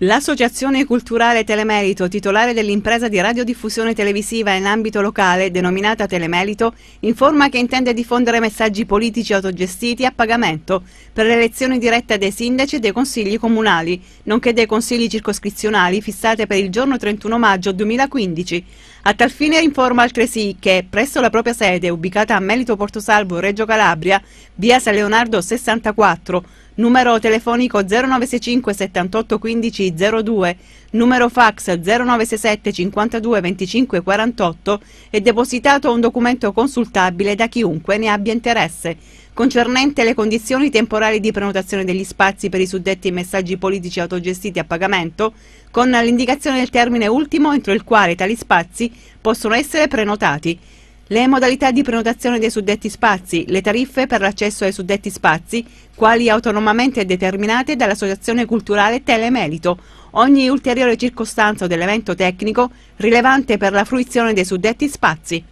L'Associazione Culturale Telemerito, titolare dell'impresa di radiodiffusione televisiva in ambito locale, denominata Telemerito, informa che intende diffondere messaggi politici autogestiti a pagamento per l'elezione diretta dei sindaci e dei consigli comunali, nonché dei consigli circoscrizionali fissate per il giorno 31 maggio 2015. A tal fine informa altresì che, presso la propria sede, ubicata a Melito Portosalvo, Reggio Calabria, via San Leonardo 64, numero telefonico 0965 78 15 02, numero fax 0967 52 25 48 e depositato un documento consultabile da chiunque ne abbia interesse concernente le condizioni temporali di prenotazione degli spazi per i suddetti messaggi politici autogestiti a pagamento, con l'indicazione del termine ultimo entro il quale tali spazi possono essere prenotati, le modalità di prenotazione dei suddetti spazi, le tariffe per l'accesso ai suddetti spazi, quali autonomamente determinate dall'Associazione Culturale Telemerito, ogni ulteriore circostanza dell'evento tecnico rilevante per la fruizione dei suddetti spazi.